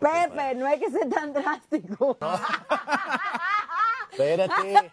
Pepe, pues. no hay que ser tan drástico. Espérate.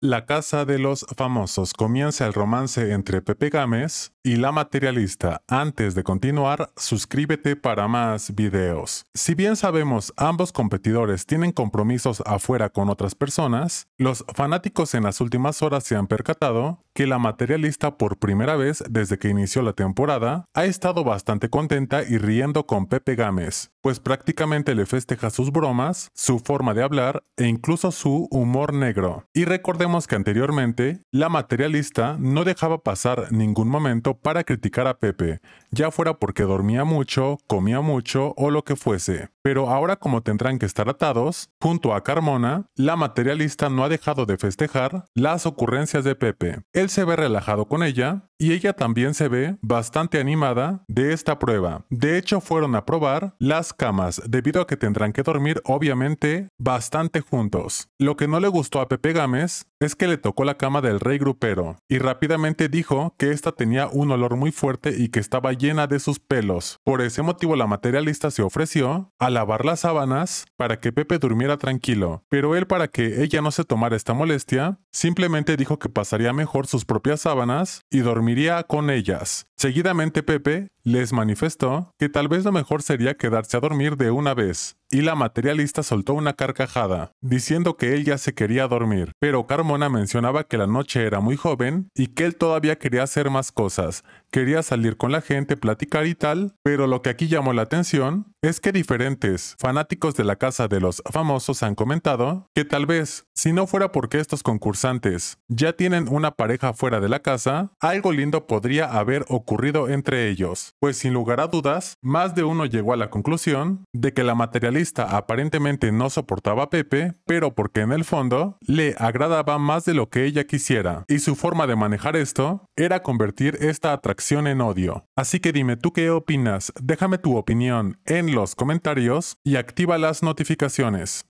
La casa de los famosos comienza el romance entre Pepe Gámez, y la materialista. Antes de continuar, suscríbete para más videos. Si bien sabemos ambos competidores tienen compromisos afuera con otras personas, los fanáticos en las últimas horas se han percatado que la materialista por primera vez desde que inició la temporada ha estado bastante contenta y riendo con Pepe Gámez, pues prácticamente le festeja sus bromas, su forma de hablar e incluso su humor negro. Y recordemos que anteriormente, la materialista no dejaba pasar ningún momento para criticar a Pepe, ya fuera porque dormía mucho, comía mucho o lo que fuese. Pero ahora como tendrán que estar atados, junto a Carmona, la materialista no ha dejado de festejar las ocurrencias de Pepe. Él se ve relajado con ella y ella también se ve bastante animada de esta prueba. De hecho fueron a probar las camas debido a que tendrán que dormir obviamente bastante juntos. Lo que no le gustó a Pepe Gámez es que le tocó la cama del rey grupero y rápidamente dijo que esta tenía un olor muy fuerte y que estaba llena de sus pelos. Por ese motivo la materialista se ofreció a lavar las sábanas para que Pepe durmiera tranquilo, pero él para que ella no se tomara esta molestia, simplemente dijo que pasaría mejor sus propias sábanas y dormiría con ellas. Seguidamente Pepe les manifestó que tal vez lo mejor sería quedarse a dormir de una vez, y la materialista soltó una carcajada, diciendo que él ya se quería dormir, pero Carmona mencionaba que la noche era muy joven y que él todavía quería hacer más cosas, quería salir con la gente, platicar y tal, pero lo que aquí llamó la atención es que diferentes fanáticos de la casa de los famosos han comentado que tal vez, si no fuera porque estos concursantes ya tienen una pareja fuera de la casa, algo lindo podría haber ocurrido entre ellos pues sin lugar a dudas, más de uno llegó a la conclusión de que la materialista aparentemente no soportaba a Pepe, pero porque en el fondo le agradaba más de lo que ella quisiera, y su forma de manejar esto era convertir esta atracción en odio. Así que dime tú qué opinas, déjame tu opinión en los comentarios y activa las notificaciones.